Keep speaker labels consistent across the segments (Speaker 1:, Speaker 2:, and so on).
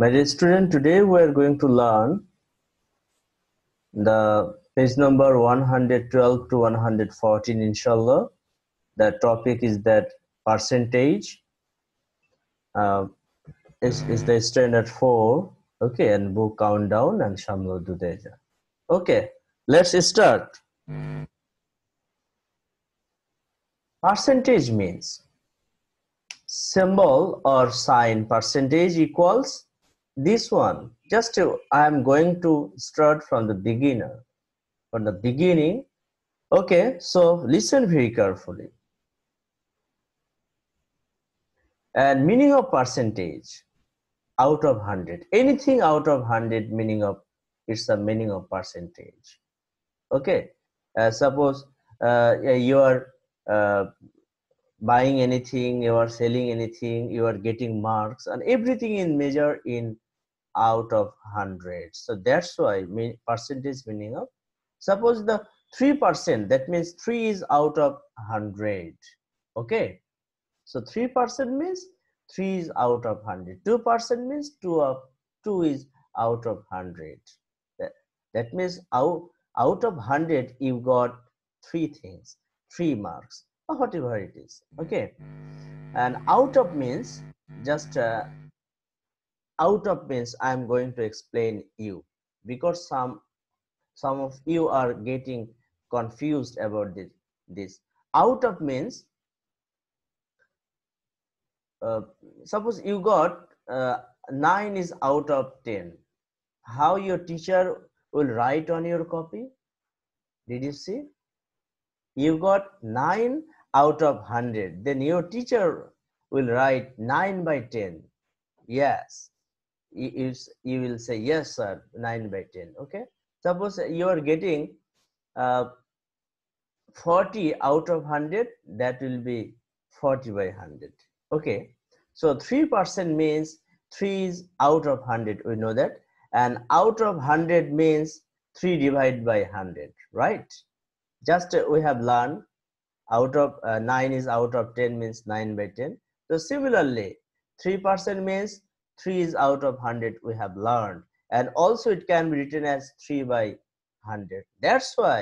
Speaker 1: My dear student, today we are going to learn the page number 112 to 114 inshallah. The topic is that percentage uh, is, is the standard 4 okay and book countdown and Shamlo Dudeja. Okay, let's start. Percentage means symbol or sign percentage equals this one, just to, I am going to start from the beginner. From the beginning, okay, so listen very carefully. And meaning of percentage out of 100. Anything out of 100 meaning of, it's the meaning of percentage. Okay, uh, suppose uh, you are uh, buying anything, you are selling anything, you are getting marks and everything in measure in out of 100 so that's why mean percentage meaning of suppose the 3% that means 3 is out of 100 okay so 3% means 3 is out of 100 2% means 2 of 2 is out of 100 that, that means out out of 100 you got three things three marks or whatever it is okay and out of means just uh, out of means i am going to explain you because some some of you are getting confused about this this out of means uh, suppose you got uh, 9 is out of 10 how your teacher will write on your copy did you see you got 9 out of 100 then your teacher will write 9 by 10 yes it's you will say yes sir 9 by 10 okay suppose you are getting uh, 40 out of 100 that will be 40 by 100 okay so 3% means 3 is out of 100 we know that and out of 100 means 3 divided by 100 right just uh, we have learned out of uh, 9 is out of 10 means 9 by 10 so similarly 3% means 3 is out of 100 we have learned and also it can be written as 3 by 100 that's why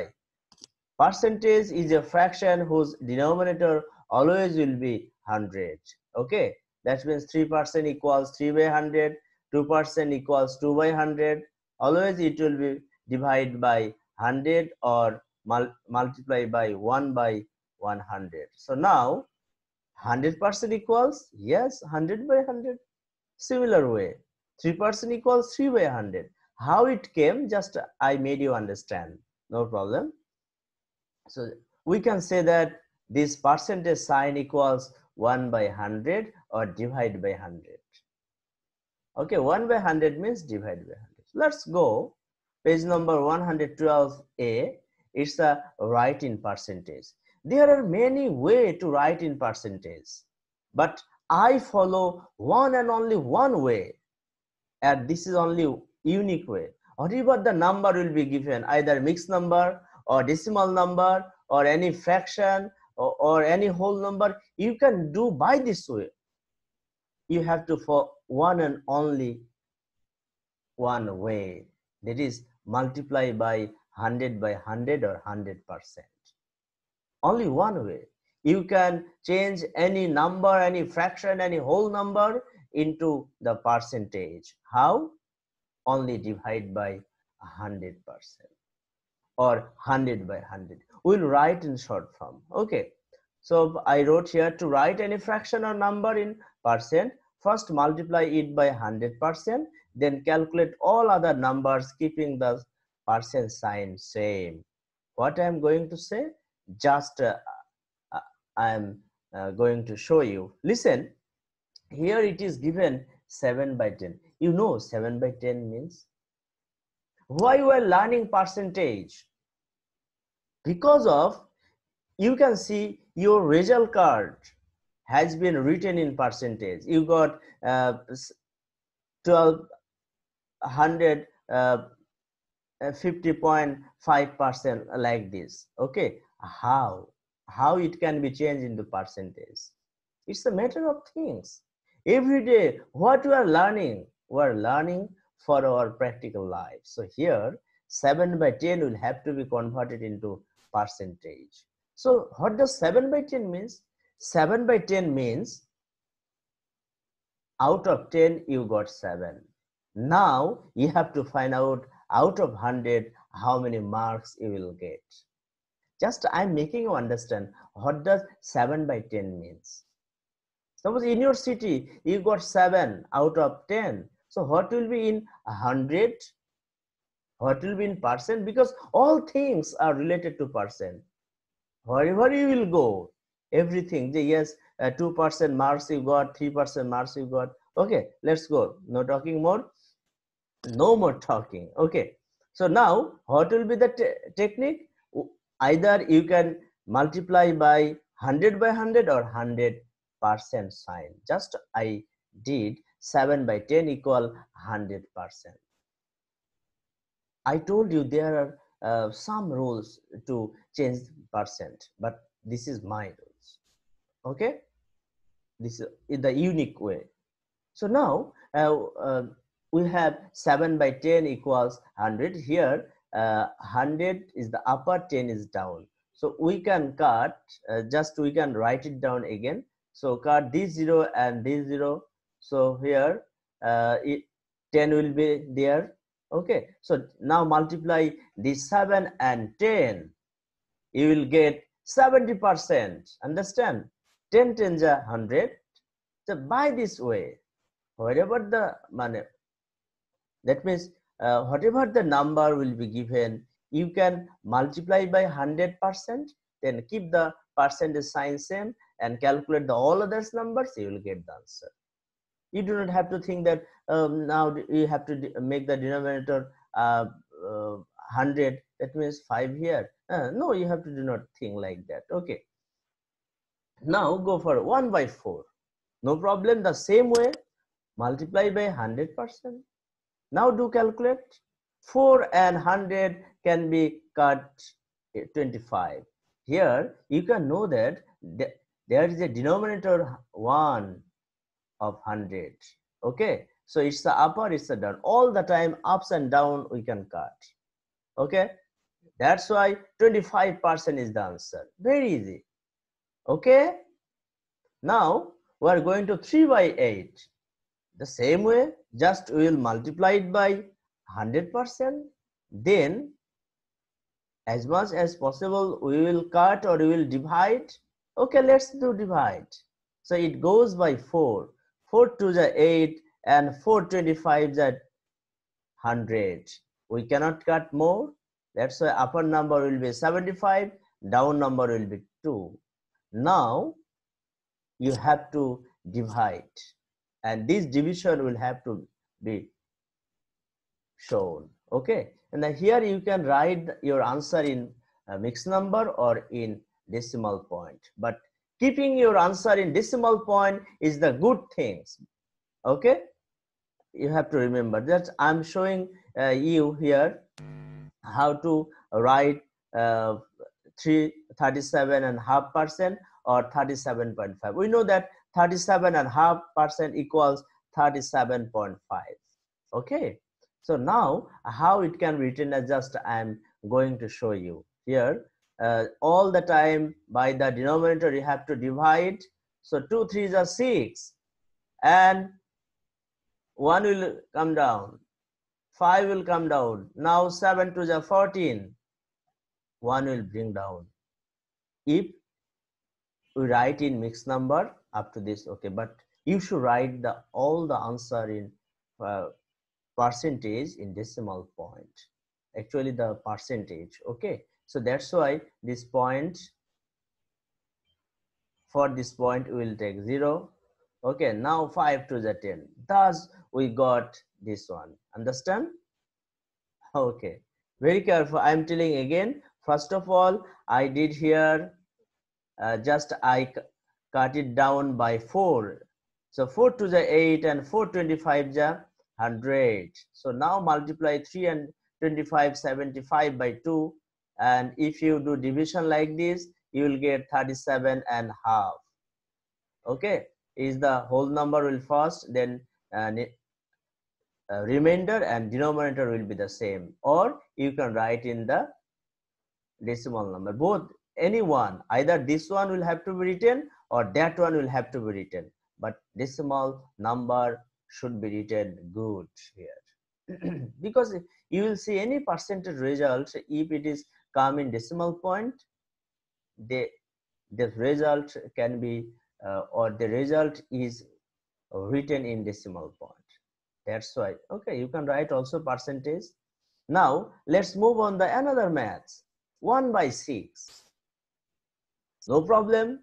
Speaker 1: percentage is a fraction whose denominator always will be 100 okay that means 3% equals 3 by 100 2% equals 2 by 100 always it will be divided by 100 or mul multiply by 1 by 100 so now 100% equals yes 100 by 100 Similar way, 3 percent equals 3 by 100. How it came, just I made you understand. No problem. So we can say that this percentage sign equals 1 by 100 or divide by 100. Okay, 1 by 100 means divide by 100. Let's go. Page number 112a. It's a write in percentage. There are many way to write in percentage. But I follow one and only one way, and this is only unique way. Whatever the number will be given, either mixed number or decimal number or any fraction or, or any whole number, you can do by this way. You have to follow one and only one way. That is multiply by 100 by 100 or 100%. Only one way. you can change any number any fraction any whole number into the percentage how only divide by 100 percent or 100 by 100 we'll write in short form okay so i wrote here to write any fraction or number in percent first multiply it by 100 percent then calculate all other numbers keeping the percent sign same what i'm going to say just uh, I am uh, going to show you. Listen, here it is given 7 by 10. You know 7 by 10 means? Why you are learning percentage? Because of, you can see your result card has been written in percentage. You got uh, 1200 uh, 50.5% like this. Okay, how? how it can be changed into percentage it's a matter of things every day what we are learning we are learning for our practical life so here 7 by 10 will have to be converted into percentage so what does 7 by 10 means 7 by 10 means out of 10 you got 7 now you have to find out out of 100 how many marks you will get just I'm making you understand what does 7 by 10 means. Suppose in your city, you got 7 out of 10. So what will be in 100? What will be in percent? Because all things are related to percent. Wherever you will go, everything, yes, 2% uh, marks you got, 3% marks you got. Okay, let's go. No talking more. No more talking. Okay. So now, what will be the te technique? either you can multiply by 100 by 100 or 100 percent sign just i did 7 by 10 equal 100 percent i told you there are uh, some rules to change percent but this is my rules okay this is the unique way so now uh, uh, we have 7 by 10 equals 100 here 100 uh, is the upper 10 is down so we can cut uh, just we can write it down again so cut this zero and this zero so here uh, it 10 will be there okay so now multiply this 7 and 10 you will get 70 percent understand 10 10 100 so by this way whatever the money that means uh, whatever the number will be given you can multiply by 100 percent then keep the percentage sign same and calculate the all other numbers you will get the answer you do not have to think that um, now you have to make the denominator uh, uh, 100 that means 5 here uh, no you have to do not think like that okay now go for 1 by 4 no problem the same way multiply by 100 percent now do calculate. 4 and 100 can be cut eh, 25. Here you can know that there is a denominator 1 of 100. Okay. So it's the upper, it's the down. All the time ups and down we can cut. Okay. That's why 25% is the answer. Very easy. Okay. Now we are going to 3 by 8. The same way, just we will multiply it by 100%, then as much as possible we will cut or we will divide. Okay, let's do divide. So it goes by 4. 4 to the 8 and 425 is at 100. We cannot cut more. That's why upper number will be 75, down number will be 2. Now you have to divide and this division will have to be shown okay and then here you can write your answer in mixed number or in decimal point but keeping your answer in decimal point is the good things okay you have to remember that i'm showing uh, you here how to write uh, 3 37 and half percent or 37.5 we know that 37 and half percent equals 37.5 okay so now how it can be written as just i am going to show you here uh, all the time by the denominator you have to divide so two threes are six and one will come down five will come down now seven to the 14 one will bring down if we write in mixed number up to this okay but you should write the all the answer in uh, percentage in decimal point actually the percentage okay so that's why this point for this point we will take 0 okay now 5 to the 10 thus we got this one understand okay very careful i'm telling again first of all i did here uh, just i cut it down by 4. So 4 to the 8 and 425 the 100. So now multiply 3 and 25, 75 by 2. And if you do division like this, you will get 37 and half. Okay, is the whole number will first, then uh, uh, remainder and denominator will be the same. Or you can write in the decimal number. Both, any one, either this one will have to be written or that one will have to be written but decimal number should be written good here because you will see any percentage result if it is come in decimal point the the result can be uh, or the result is written in decimal point that's why okay you can write also percentage now let's move on the another maths 1 by 6 no problem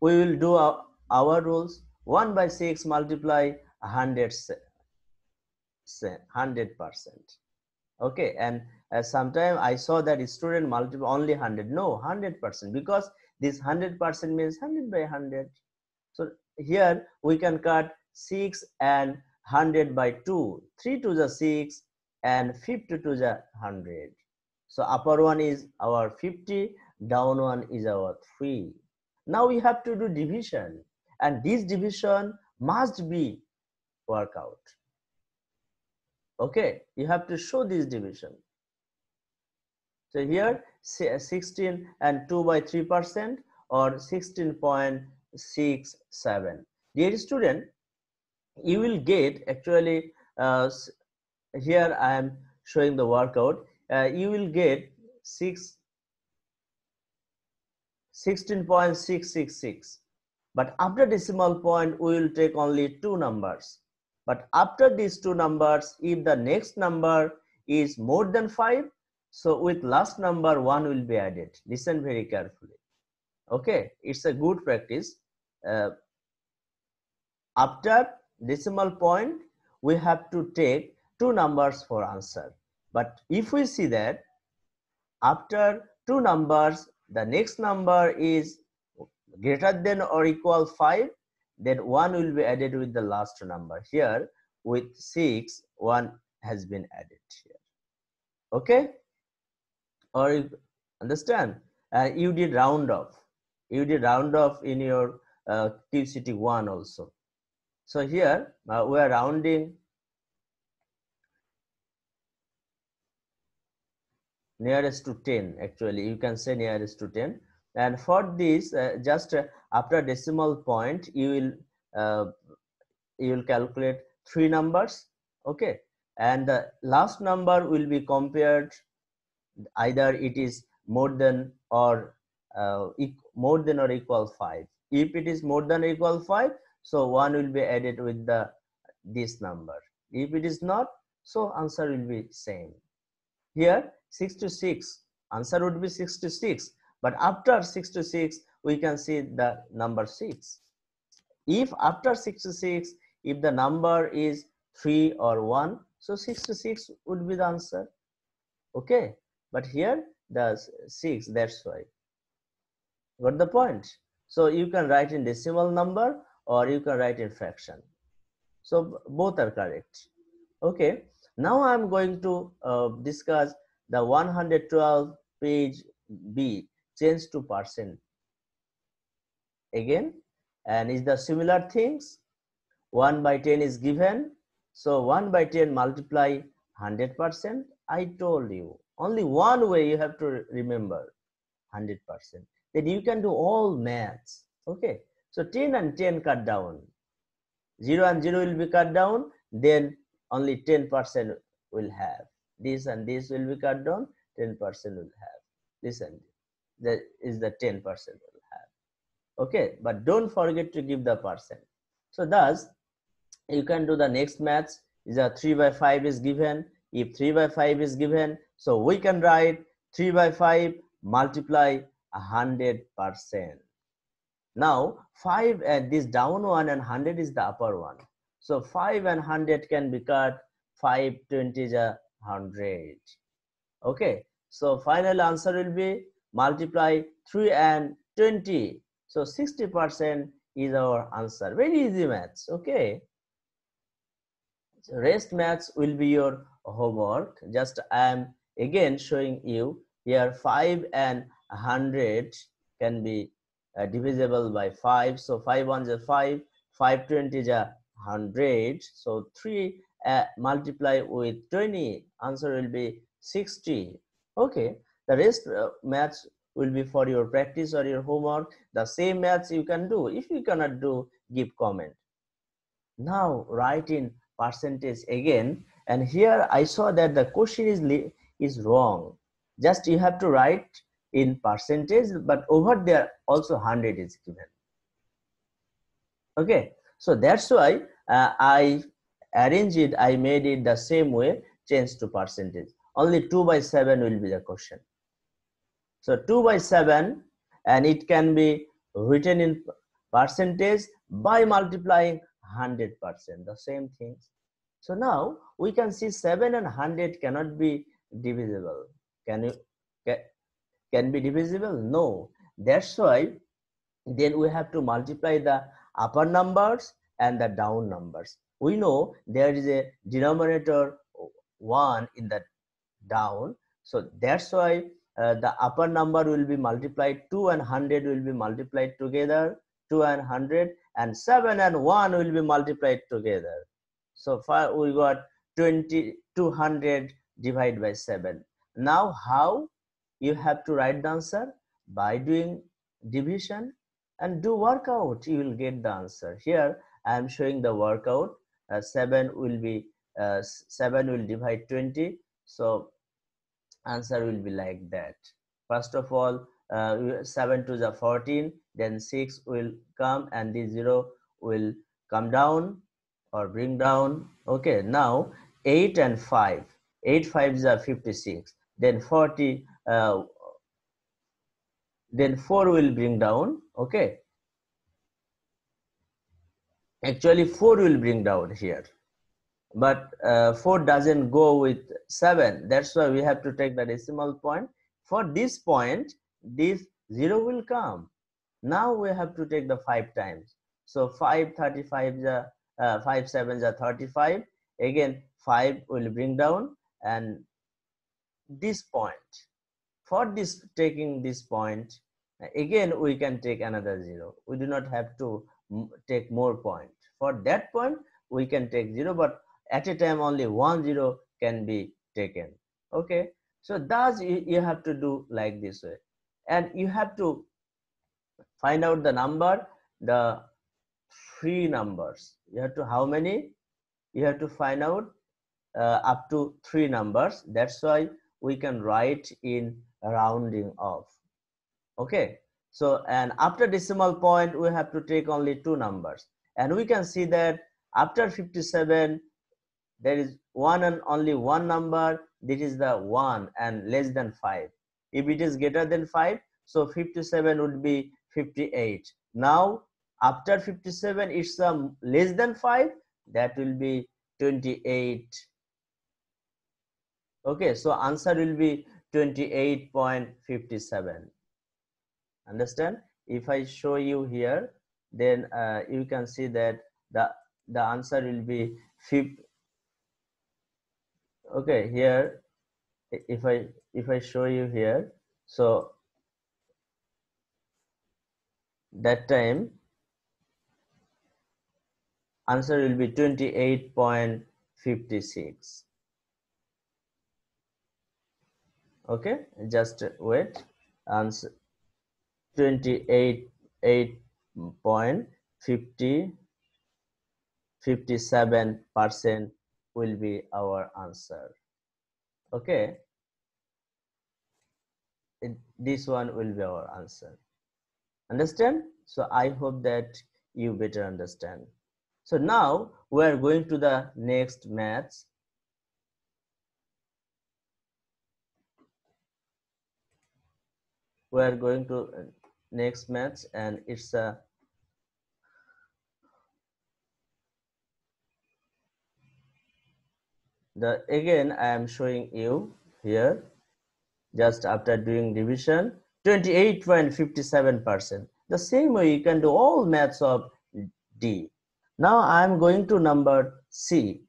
Speaker 1: we will do our, our rules 1 by 6 multiply 100 100 percent okay and uh, sometimes i saw that student multiply only 100 no 100 percent because this 100 percent means 100 by 100 so here we can cut 6 and 100 by 2 3 to the 6 and 50 to the 100 so upper one is our 50 down one is our 3 now we have to do division and this division must be work out. Okay, you have to show this division. So here 16 and 2 by 3 percent or 16.67. Dear student, you will get actually uh, here I am showing the workout. Uh, you will get 6 16.666 but after decimal point we will take only two numbers but after these two numbers if the next number is more than 5 so with last number 1 will be added listen very carefully okay it's a good practice uh, after decimal point we have to take two numbers for answer but if we see that after two numbers the next number is greater than or equal 5 then 1 will be added with the last number here with 6 1 has been added here okay or if, understand uh, you did round off you did round off in your uh, qct1 also so here uh, we are rounding nearest to 10 actually you can say nearest to 10 and for this uh, just uh, after decimal point you will uh, you will calculate three numbers okay and the last number will be compared either it is more than or uh, more than or equal 5 if it is more than or equal 5 so 1 will be added with the this number if it is not so answer will be same here 6 to 6, answer would be 6 to 6. But after 6 to 6, we can see the number 6. If after 6 to 6, if the number is 3 or 1, so 6 to 6 would be the answer. Okay, but here the 6, that's why. Got the point? So you can write in decimal number or you can write in fraction. So both are correct. Okay. Now I'm going to uh, discuss the 112 page B change to percent again and is the similar things 1 by 10 is given so 1 by 10 multiply 100 percent I told you only one way you have to remember 100 percent then you can do all maths okay so 10 and 10 cut down 0 and 0 will be cut down then only 10% will have this and this will be cut down 10% will have this and that is the 10% will have okay but don't forget to give the percent so thus you can do the next match is a 3 by 5 is given if 3 by 5 is given so we can write 3 by 5 multiply 100 percent now 5 and this down one and 100 is the upper one so 5 and 100 can be cut. 5, 20 is a 100. Okay. So final answer will be multiply 3 and 20. So 60% is our answer. Very easy maths. Okay. So rest maths will be your homework. Just I am again showing you here 5 and 100 can be uh, divisible by 5. So 5 1 is 5, 5 20 is a 100 so 3 uh, multiply with 20 answer will be 60 okay the rest uh, match will be for your practice or your homework the same maths you can do if you cannot do give comment now write in percentage again and here i saw that the question is is wrong just you have to write in percentage but over there also 100 is given okay so that's why uh, i arranged it i made it the same way change to percentage only 2 by 7 will be the question so 2 by 7 and it can be written in percentage by multiplying 100 percent the same things so now we can see 7 and 100 cannot be divisible can you can, can be divisible no that's why then we have to multiply the upper numbers and the down numbers. We know there is a denominator 1 in the down. So that's why uh, the upper number will be multiplied 2 and 100 will be multiplied together 2 and 100 and 7 and 1 will be multiplied together so far we got 20 200 divided by 7 now how you have to write the answer by doing division and do workout you will get the answer here i am showing the workout uh, 7 will be uh, 7 will divide 20 so answer will be like that first of all uh, 7 to the 14 then 6 will come and the 0 will come down or bring down okay now 8 and 5 8 5s are 56 then 40 uh, then 4 will bring down okay actually 4 will bring down here but uh, 4 doesn't go with 7 that's why we have to take the decimal point for this point this 0 will come now we have to take the 5 times so five thirty-five. the uh, 5 are 35 again 5 will bring down and this point for this taking this point again we can take another 0 we do not have to take more point for that point we can take 0 but at a time only one zero can be taken okay so thus you, you have to do like this way and you have to find out the number the three numbers you have to how many you have to find out uh, up to three numbers that's why we can write in rounding off okay so and after decimal point we have to take only two numbers and we can see that after 57 there is one and only one number this is the one and less than five if it is greater than five so 57 would be 58 now after 57 it's a um, less than five that will be 28 okay so answer will be 28.57 understand if i show you here then uh, you can see that the the answer will be fib. okay here if i if i show you here so that time answer will be 28.56 okay just wait answer 28 57 percent will be our answer okay it, this one will be our answer understand so i hope that you better understand so now we are going to the next maths we are going to next match and it's a the again I am showing you here just after doing division 28.57%. The same way you can do all maths of D. Now I am going to number C.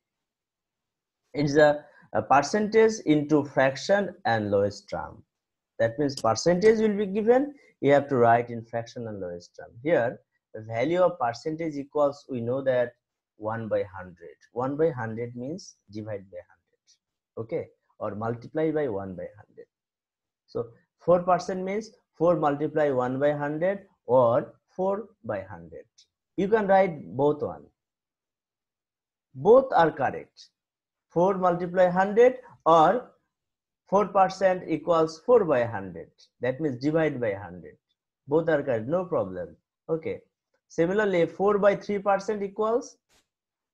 Speaker 1: It's a, a percentage into fraction and lowest term. That means percentage will be given you have to write in fractional lowest term. Here, value of percentage equals, we know that 1 by 100. 1 by 100 means divide by 100, okay? Or multiply by 1 by 100. So 4% means 4 multiply 1 by 100 or 4 by 100. You can write both one. Both are correct. 4 multiply 100 or 4% equals 4 by 100. That means divide by 100. Both are correct, no problem. Okay. Similarly, 4 by 3% equals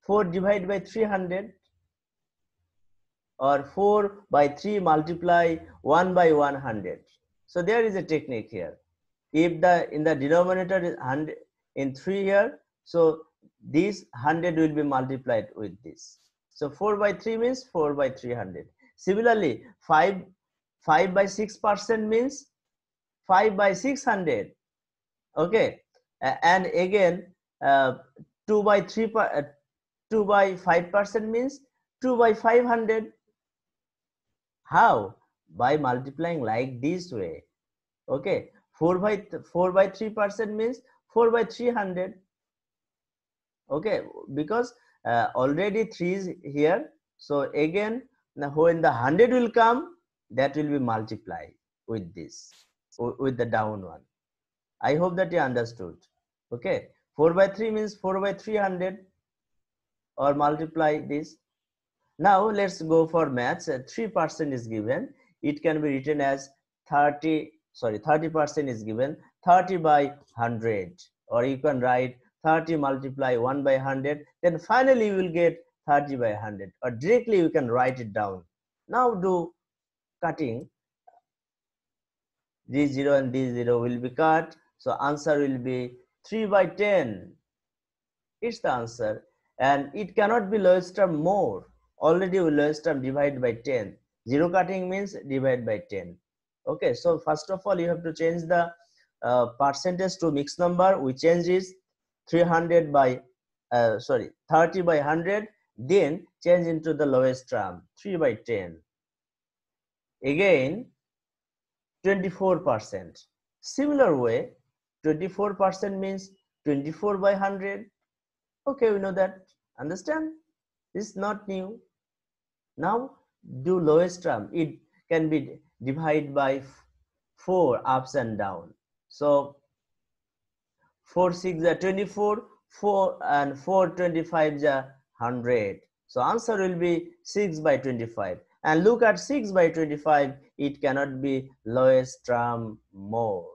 Speaker 1: 4 divided by 300 or 4 by 3 multiply 1 by 100. So there is a technique here. If the in the denominator is 100 in 3 here, so this 100 will be multiplied with this. So 4 by 3 means 4 by 300. Similarly, 5, 5 by 6 percent means 5 by 600. Okay. and again, uh, 2 by 3 per, uh, 2 by 5 percent means 2 by 500. How? By multiplying like this way. Okay. 4 by 4 by 3 percent means 4 by 300 okay because uh, already 3 is here so again Now, when the 100 will come, that will be multiplied with this, with the down one. I hope that you understood. Okay. 4 by 3 means 4 by 300 or multiply this. Now, let's go for maths. 3% is given. It can be written as 30, sorry, 30% is given. 30 by 100 or you can write 30 multiply 1 by 100 then finally you will get 30 by 100 or directly you can write it down. Now do cutting D0 and D0 will be cut. So answer will be 3 by 10. It's the answer. And it cannot be lowest term more. Already lowest term divided by 10. Zero cutting means divide by 10. Okay, so first of all, you have to change the uh, percentage to mixed number. We change is 300 by, uh, sorry, 30 by 100 then change into the lowest term, 3 by 10. Again, 24%. Similar way, 24% means 24 by 100. Okay, we know that. Understand? This is not new. Now, do lowest term. It can be divided by 4 ups and down. So, 4 6 are 24, 4 and 4 25 are 100. So answer will be 6 by 25. And look at 6 by 25, it cannot be lowest term more.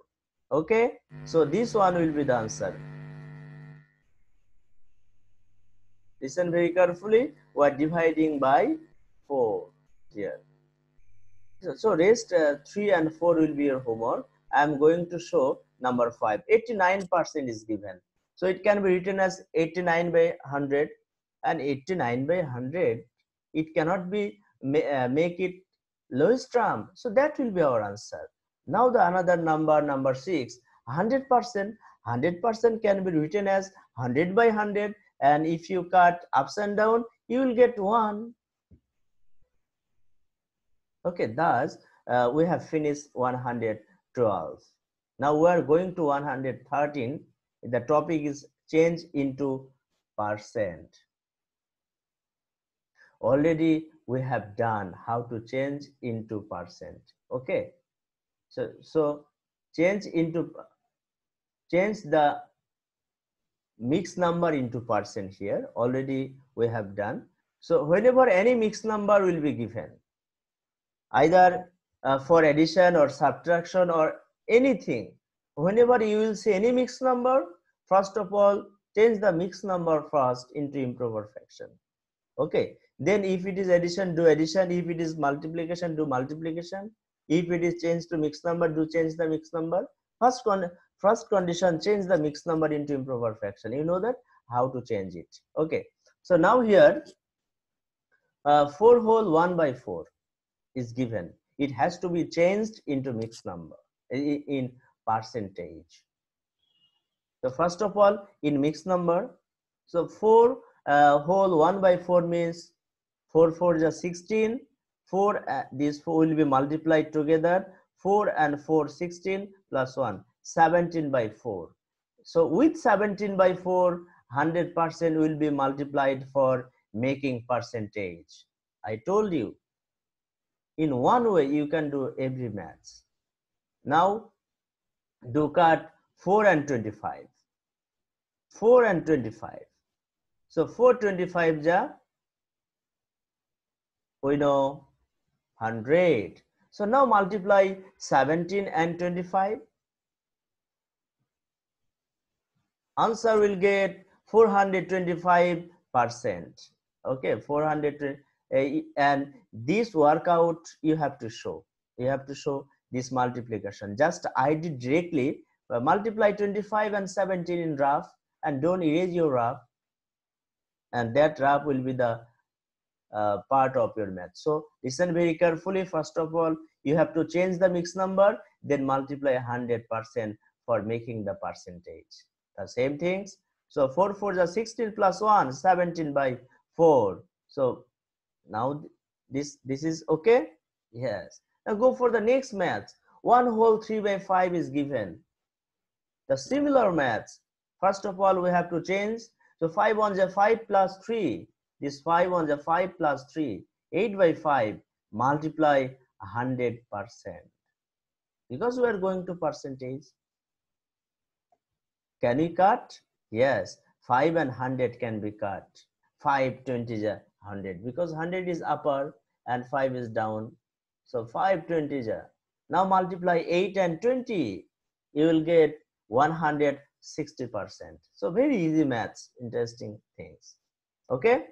Speaker 1: Okay, so this one will be the answer. Listen very carefully, we are dividing by 4 here. So, so rest uh, 3 and 4 will be your homework. I am going to show number 5. 89% is given. So it can be written as 89 by 100 and 89 by 100 it cannot be uh, make it lowest term so that will be our answer now the another number number 6 100 percent 100 percent can be written as 100 by 100 and if you cut ups and down you will get 1 okay thus uh, we have finished 112 now we are going to 113 the topic is change into percent already we have done how to change into percent okay so so change into change the mixed number into percent here already we have done so whenever any mixed number will be given either uh, for addition or subtraction or anything whenever you will see any mixed number first of all change the mixed number first into improper fraction okay then if it is addition do addition if it is multiplication do multiplication if it is change to mixed number do change the mixed number first con first condition change the mixed number into improper fraction you know that how to change it okay so now here uh, 4 whole 1 by 4 is given it has to be changed into mixed number in, in percentage so first of all in mixed number so 4 uh, whole 1 by 4 means 4 4 is 16 4 uh, these 4 will be multiplied together 4 and 4 16 plus 1 17 by 4 so with 17 by 4 100 percent will be multiplied for making percentage i told you in one way you can do every maths now do cut 4 and 25 4 and 25 so 425 ja we know 100 so now multiply 17 and 25 answer will get 425 percent okay 400 eh, and this workout you have to show you have to show this multiplication just i did directly multiply 25 and 17 in rough and don't erase your rough and that rough will be the uh, part of your math. So listen very carefully. First of all, you have to change the mixed number, then multiply 100% for making the percentage. The same things. So 4 4 is 16 plus 1, 17 by 4. So now this this is okay? Yes. Now go for the next math. 1 whole 3 by 5 is given. The similar math. First of all, we have to change. So 5 1 is 5 plus 3 this 5 on are 5 plus 3. 8 by 5 multiply 100%. Because we are going to percentage. Can we cut? Yes. 5 and 100 can be cut. 5, 20 is 100. Because 100 is upper and 5 is down. So 5, 20 is Now multiply 8 and 20. You will get 160%. So very easy maths. Interesting things. Okay.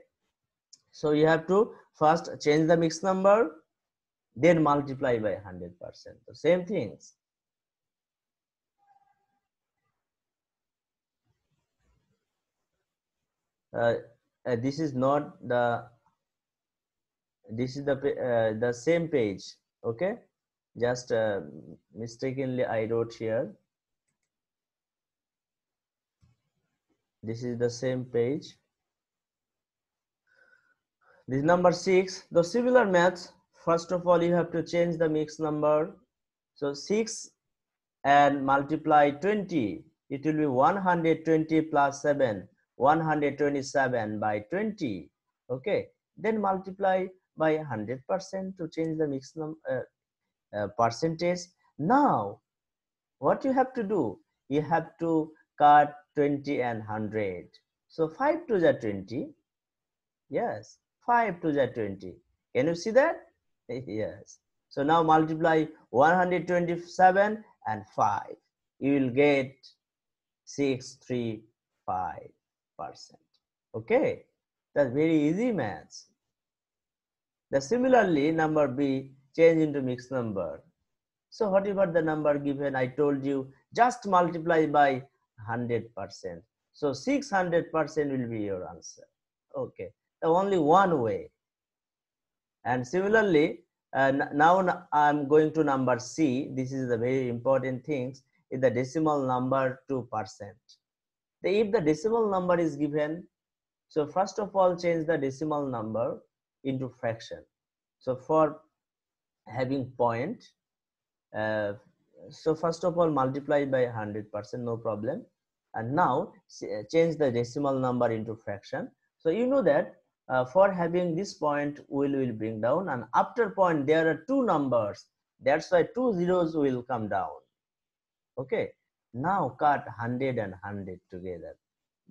Speaker 1: So you have to first change the mixed number, then multiply by 100%. The same things. Uh, uh, this is not the this is the uh, the same page okay just uh, mistakenly i wrote here this is the same page this number six the similar math first of all you have to change the mixed number so six and multiply 20 it will be 120 plus 7 127 by 20 okay then multiply by 100 percent to change the mixed number uh, uh, percentage now what you have to do you have to cut 20 and 100 so 5 to the 20 yes 5 to the 20. Can you see that? yes. So now multiply 127 and 5. You will get 635 percent. Okay. That's very easy maths. The similarly number B change into mixed number. So whatever the number given, I told you, just multiply by 100%. So 600% will be your answer. Okay only one way. And similarly, uh, now I'm going to number C. This is the very important things is the decimal number 2%. if the decimal number is given, so first of all change the decimal number into fraction. So for having point, uh, so first of all multiply by 100%, no problem. And now change the decimal number into fraction. So you know that uh, for having this point will will bring down and after point there are two numbers that's why two zeros will come down okay now cut 100 and 100 together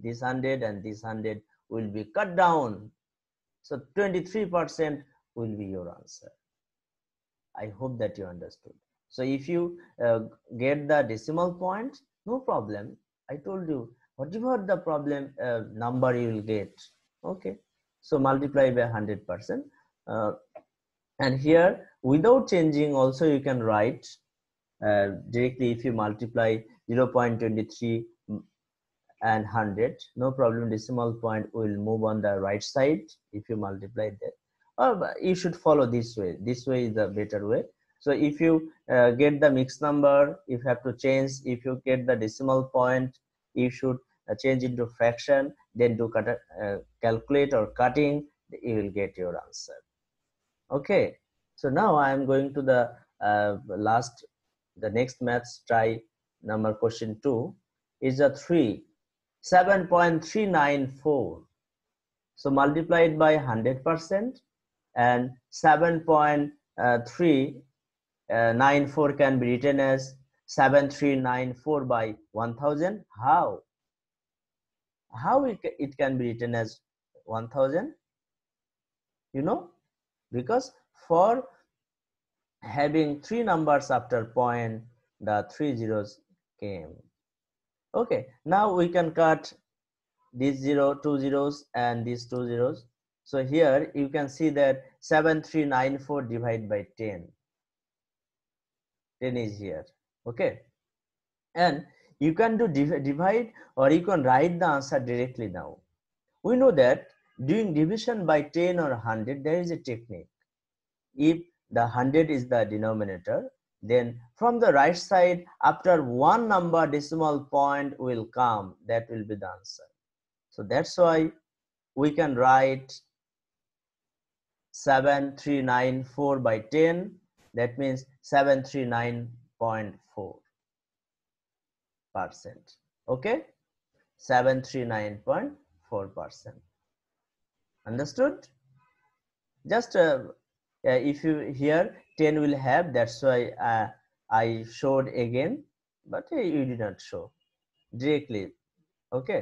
Speaker 1: this 100 and this 100 will be cut down so 23 percent will be your answer i hope that you understood so if you uh, get the decimal point no problem i told you whatever the problem uh, number you will get okay so multiply by 100 percent uh, and here without changing also you can write uh, directly if you multiply 0 0.23 and 100 no problem decimal point will move on the right side if you multiply that or you should follow this way this way is the better way so if you uh, get the mixed number you have to change if you get the decimal point you should uh, change into fraction then do cut, uh, calculate or cutting you will get your answer okay so now i am going to the uh, last the next maths try number question 2 is a 3 7.394 so multiplied by 100 percent and 7.394 uh, uh, can be written as 7394 by 1000 how how it, it can be written as 1000 you know because for having three numbers after point the three zeros came okay now we can cut these zero two zeros and these two zeros so here you can see that 7394 divided by 10 10 is here okay and you can do divide or you can write the answer directly now. We know that doing division by 10 or 100, there is a technique. If the 100 is the denominator, then from the right side, after one number decimal point will come, that will be the answer. So that's why we can write 7394 by 10, that means 739.5 percent okay 739.4 percent understood just uh, uh, if you here 10 will have that's why uh, i showed again but uh, you did not show directly okay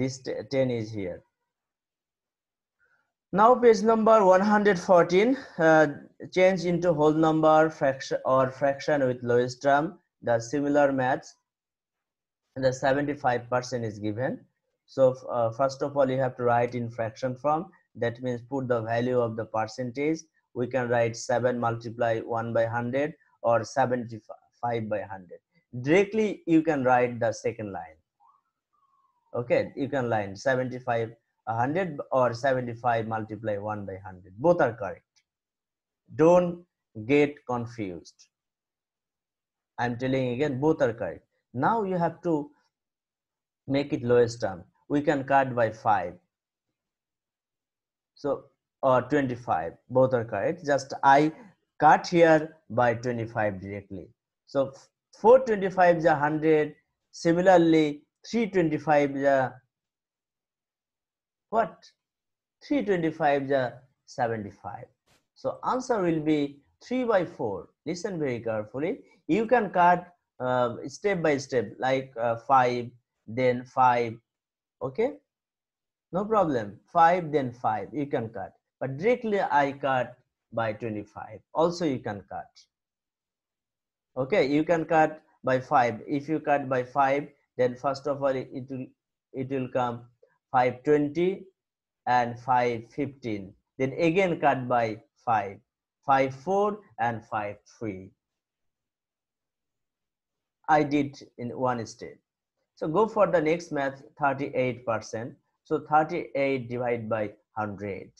Speaker 1: this 10 is here now page number 114 uh, change into whole number fraction or fraction with lowest term the similar maths the 75% is given. So uh, first of all, you have to write in fraction form. That means put the value of the percentage. We can write 7 multiply 1 by 100 or 75 by 100. Directly, you can write the second line. Okay, you can line 75 100 or 75 multiply 1 by 100. Both are correct. Don't get confused. I'm telling again, both are correct. Now you have to make it lowest term. We can cut by 5. So, or 25, both are correct. Just I cut here by 25 directly. So, 425 is 100. Similarly, 325 is what? 325 is 75. So, answer will be 3 by 4. Listen very carefully. You can cut uh, step by step like uh, 5 then 5 okay no problem 5 then 5 you can cut but directly i cut by 25 also you can cut okay you can cut by 5 if you cut by 5 then first of all it will it will come 520 and 515 then again cut by 5 5 4 and 5 3 I did in one step. So go for the next math 38%. So 38 divided by 100.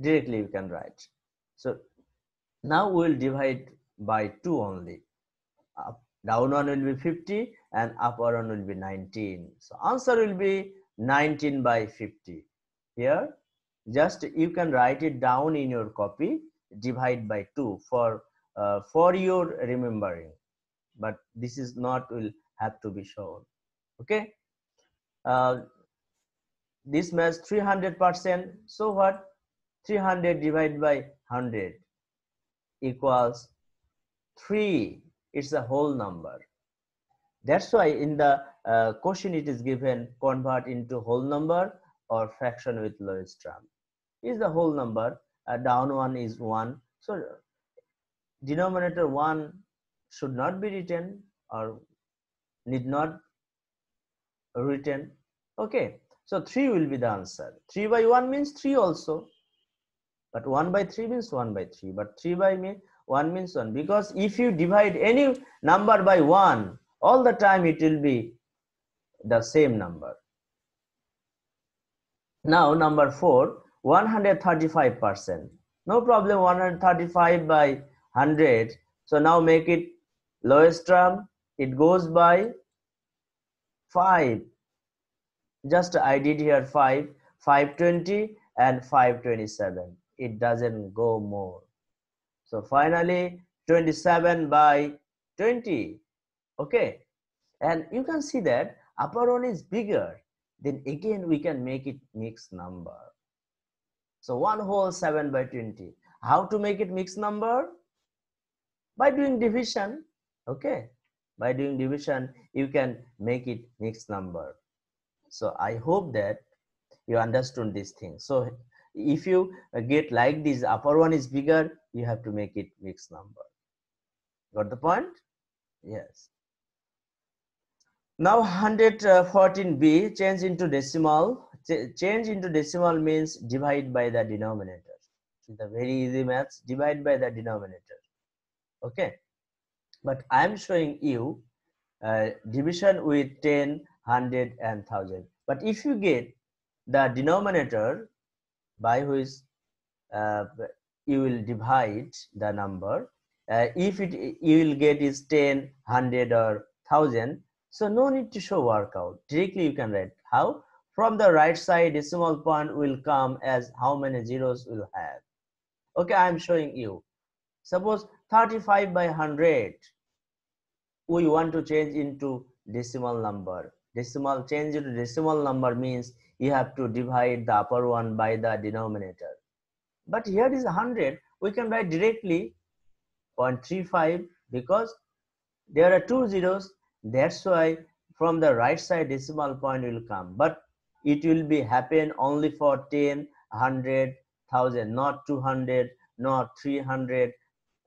Speaker 1: Directly we can write. So now we'll divide by 2 only. Up, down one will be 50 and upper one will be 19. So answer will be 19 by 50. Here just you can write it down in your copy divide by 2 for uh, for your remembering but this is not will have to be shown okay uh, this means 300 percent so what 300 divided by 100 equals 3 it's a whole number that's why in the uh, question it is given convert into whole number or fraction with lowest term is the whole number uh, down one is one so denominator one should not be written or need not written okay so 3 will be the answer 3 by 1 means 3 also but 1 by 3 means 1 by 3 but 3 by 1 means 1 because if you divide any number by 1 all the time it will be the same number now number 4 135 percent no problem 135 by 100 so now make it Loestrum, it goes by 5. Just I did here 5, 520 and 527. It doesn't go more. So finally 27 by 20. Okay. And you can see that upper one is bigger. Then again we can make it mixed number. So one whole 7 by 20. How to make it mixed number? By doing division okay by doing division you can make it mixed number so i hope that you understood this thing so if you get like this upper one is bigger you have to make it mixed number got the point yes now 114b change into decimal Ch change into decimal means divide by the denominator it's a very easy maths divide by the denominator okay but I'm showing you uh, division with 10, 100 and 1000. But if you get the denominator by which uh, you will divide the number, uh, if it you will get is 10, 100 or 1000, so no need to show workout. Directly you can write how? From the right side decimal point will come as how many zeros will have. Okay, I'm showing you. Suppose 35 by 100 we want to change into decimal number. Decimal change into decimal number means you have to divide the upper one by the denominator. But here is 100. We can write directly 0.35 because there are two zeros. That's why from the right side decimal point will come. But it will be happen only for 10, 100, 1000, not 200, not 300,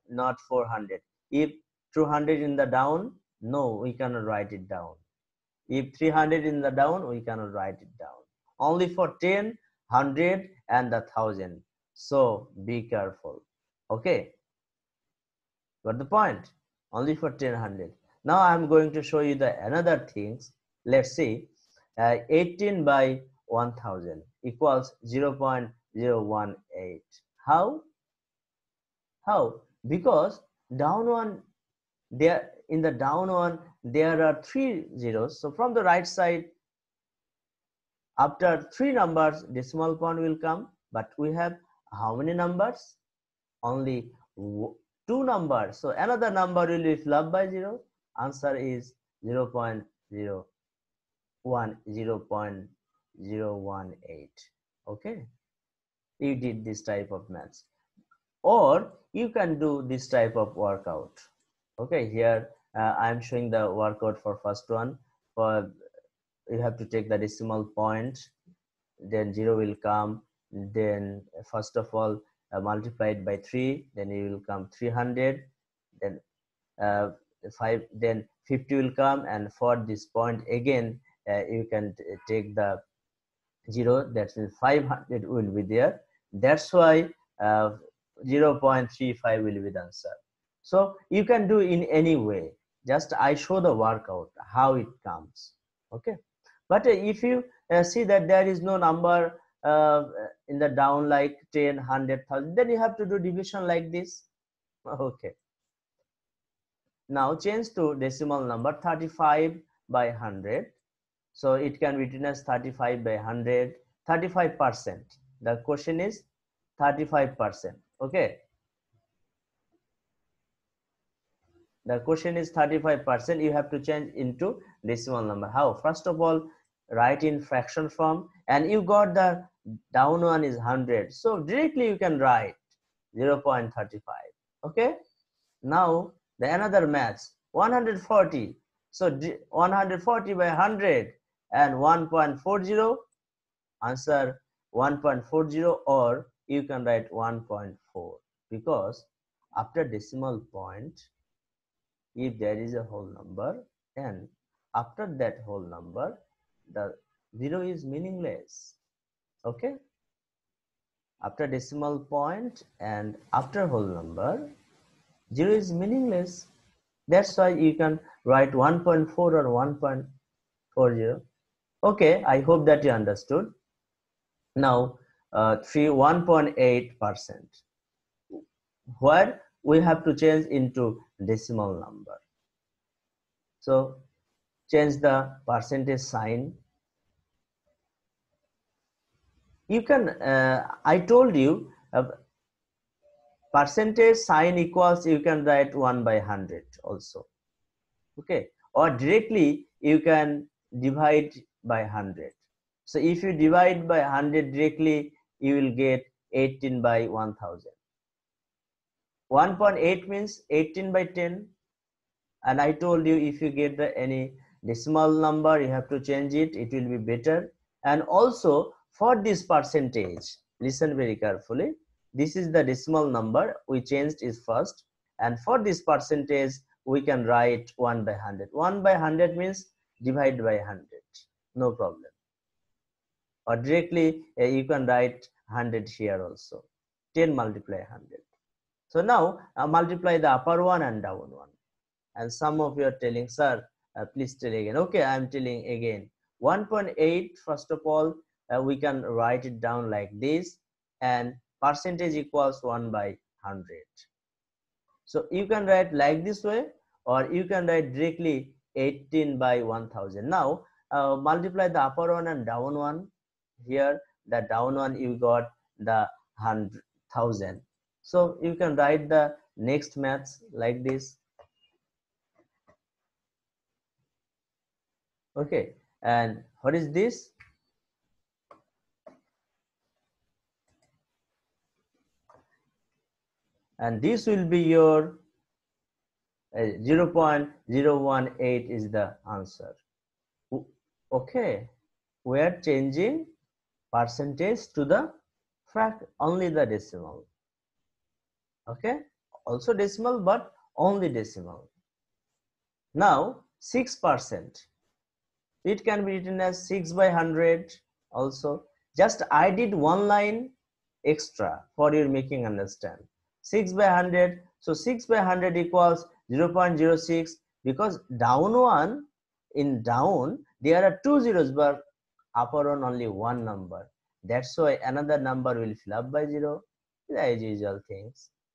Speaker 1: not 400. If 200 in the down no we cannot write it down if 300 in the down we cannot write it down only for 10 100 and the thousand so be careful okay got the point only for 10 100 now i'm going to show you the another things let's see uh, 18 by 1000 equals 0 0.018 how how because down one there in the down one there are three zeros so from the right side after three numbers decimal point will come but we have how many numbers only two numbers so another number will be filled by zero answer is 0 0.01 0.018 okay you did this type of maths or you can do this type of workout okay here uh, i'm showing the workout for first one for you have to take the decimal point then zero will come then first of all uh, multiplied by 3 then it will come 300 then uh, 5 then 50 will come and for this point again uh, you can take the 0 that means 500 will be there that's why uh, 0.35 will be the answer so you can do in any way just i show the workout how it comes okay but if you uh, see that there is no number uh, in the down like 10 100,000 then you have to do division like this okay now change to decimal number 35 by 100 so it can be written as 35 by 100 35 percent the question is 35 percent okay the question is 35% you have to change into decimal number how first of all write in fraction form and you got the down one is 100 so directly you can write 0 0.35 okay now the another maths 140 so 140 by 100 and 1.40 answer 1.40 or you can write 1.4 because after decimal point if there is a whole number and after that whole number the zero is meaningless okay after decimal point and after whole number zero is meaningless that's why you can write 1.4 or 1.40 okay i hope that you understood now uh, 3 1.8 percent where we have to change into decimal number. So change the percentage sign. You can, uh, I told you, uh, percentage sign equals, you can write 1 by 100 also. Okay. Or directly, you can divide by 100. So if you divide by 100 directly, you will get 18 by 1000. 1.8 means 18 by 10 and i told you if you get the any decimal number you have to change it it will be better and also for this percentage listen very carefully this is the decimal number we changed is first and for this percentage we can write 1 by 100 1 by 100 means divide by 100 no problem or directly uh, you can write 100 here also 10 multiply 100 so now uh, multiply the upper one and down one. And some of you are telling, sir, uh, please tell again. Okay, I'm telling again. 1.8, first of all, uh, we can write it down like this. And percentage equals 1 by 100. So you can write like this way or you can write directly 18 by 1000. Now uh, multiply the upper one and down one. Here the down one you got the 100,000 so you can write the next maths like this okay and what is this and this will be your uh, 0.018 is the answer okay we are changing percentage to the frac only the decimal okay also decimal but only decimal now six percent it can be written as six by hundred also just i did one line extra for your making understand six by hundred so six by hundred equals 0 0.06 because down one in down there are two zeros but upper one only one number that's why another number will fill up by zero the usual things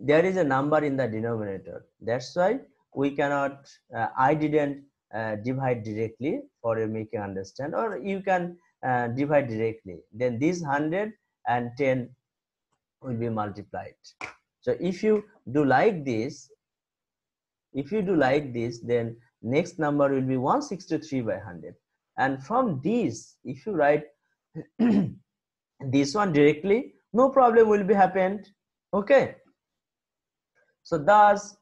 Speaker 1: there is a number in the denominator that's why we cannot uh, i didn't uh, divide directly for you making understand or you can uh, divide directly then this hundred and ten will be multiplied so if you do like this if you do like this then next number will be 163 by 100 and from this if you write this one directly no problem will be happened okay so thus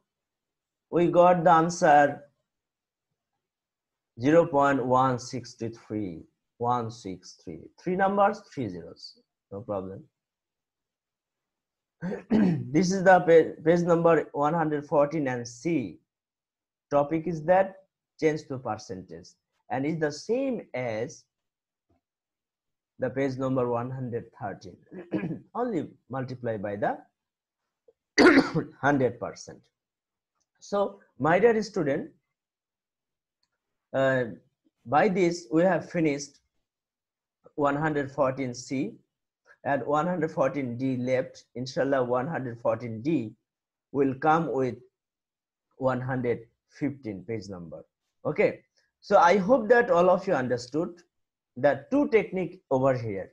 Speaker 1: we got the answer 0 0.163, 163. Three numbers, three zeros, no problem. this is the page, page number 114 and C. Topic is that change to percentage and is the same as the page number 113 only multiply by the 100%. So, my dear student, uh, by this we have finished 114C and 114D left. Inshallah, 114D will come with 115 page number. Okay. So I hope that all of you understood the two technique over here.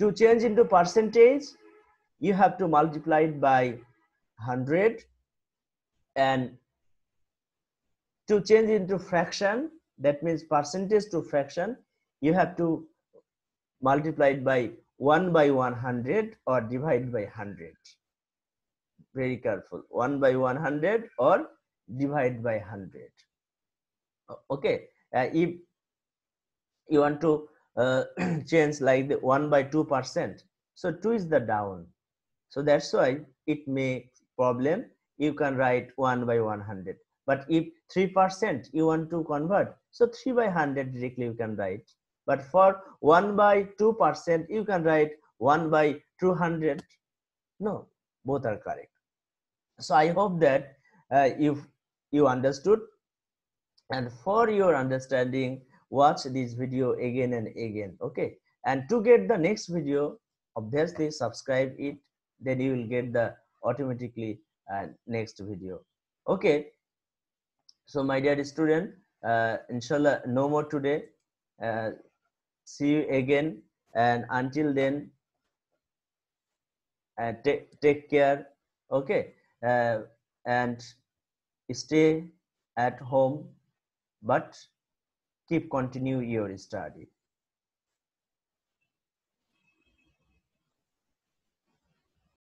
Speaker 1: To change into percentage you have to multiply it by 100 and to change into fraction that means percentage to fraction you have to multiply it by 1 by 100 or divide by 100 very careful 1 by 100 or divide by 100 okay uh, if you want to uh, change like the 1 by 2 percent so 2 is the down so that's why it makes problem. You can write 1 by 100. But if 3% you want to convert, so 3 by 100 directly you can write. But for 1 by 2%, you can write 1 by 200. No, both are correct. So I hope that uh, if you understood and for your understanding, watch this video again and again. Okay. And to get the next video, obviously subscribe it then you will get the automatically uh, next video okay so my dear student uh, inshallah no more today uh, see you again and until then uh, take, take care okay uh, and stay at home but keep continue your study